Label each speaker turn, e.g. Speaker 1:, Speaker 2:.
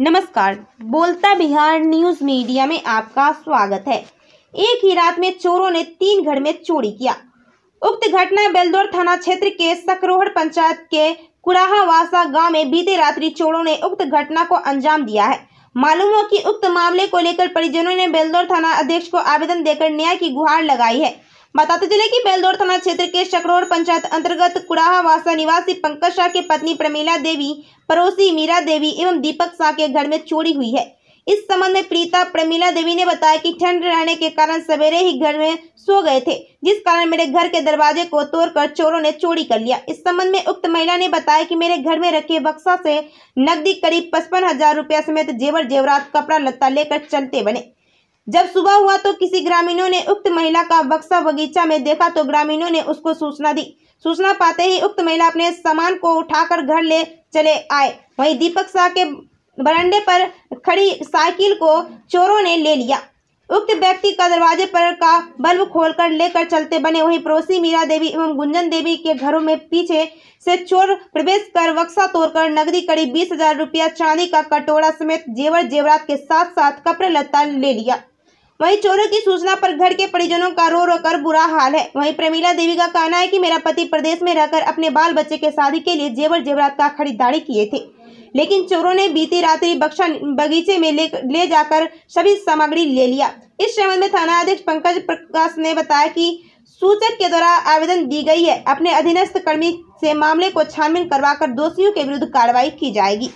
Speaker 1: नमस्कार बोलता Bihar news media में आपका स्वागत है एक ही रात में चोरों ने तीन घर में चोरी किया उक्त घटना बेलदौर थाना क्षेत्र के सकरोहर पंचायत के कुराहावासा गांव में बीते रात्रि चोरों ने उक्त घटना को अंजाम दिया है मालूम हो कि उक्त मामले को लेकर परिजनों ने बेलदौर थाना अध्यक्ष को आवेदन देकर न्याय की गुहार लगाई है बताते चले कि बेलदौर थाना क्षेत्र के शकरोड़ पंचायत अंतर्गत वासा निवासी पंकज शाह के पत्नी प्रमीला देवी पड़ोसी मीरा देवी एवं दीपक शाह के घर में चोरी हुई है इस संबंध में प्रीता प्रमीला देवी ने बताया कि ठंड रहने के कारण सवेरे ही घर में सो गए थे जिस कारण मेरे घर के दरवाजे को तोड़कर चोरों ने चोरी कर लिया इस संबंध में उक्त महिला ने बताया कि मेरे घर में रखे बक्सा से नकदी करीब पचपन हजार रुपया समेत जेवर जेवरात कपड़ा लत्ता लेकर चलते बने जब सुबह हुआ तो किसी ग्रामीणों ने उक्त महिला का बक्सा बगीचा में देखा तो ग्रामीणों ने उसको सूचना दी सूचना पाते ही उक्त महिला अपने सामान को उठाकर घर ले चले आए वहीं दीपक शाह के बरंडे पर खड़ी साइकिल को चोरों ने ले लिया उक्त व्यक्ति का दरवाजे पर का बल्ब खोलकर लेकर चलते बने वहीं पड़ोसी मीरा देवी एवं गुंजन देवी के घरों में पीछे से चोर प्रवेश कर वक्सा तोड़कर नगदी करीब बीस हजार रुपया चांदी का कटोरा समेत जेवर जेवरात के साथ साथ कपड़े लता ले लिया वहीं चोरों की सूचना पर घर के परिजनों का रो रो कर बुरा हाल है वहीं प्रमिला देवी का कहना है कि मेरा पति प्रदेश में रहकर अपने बाल बच्चे के शादी के लिए जेवर जेवरात का खरीदारी किए थे लेकिन चोरों ने बीती रात्रि बक्सा बगीचे में ले, ले जाकर सभी सामग्री ले लिया इस संबंध में थाना अध्यक्ष पंकज प्रकाश ने बताया की सूचक के द्वारा आवेदन दी गई है अपने अधीनस्थ कर्मी से मामले को छानबीन करवाकर दोषियों के विरुद्ध कार्रवाई की जाएगी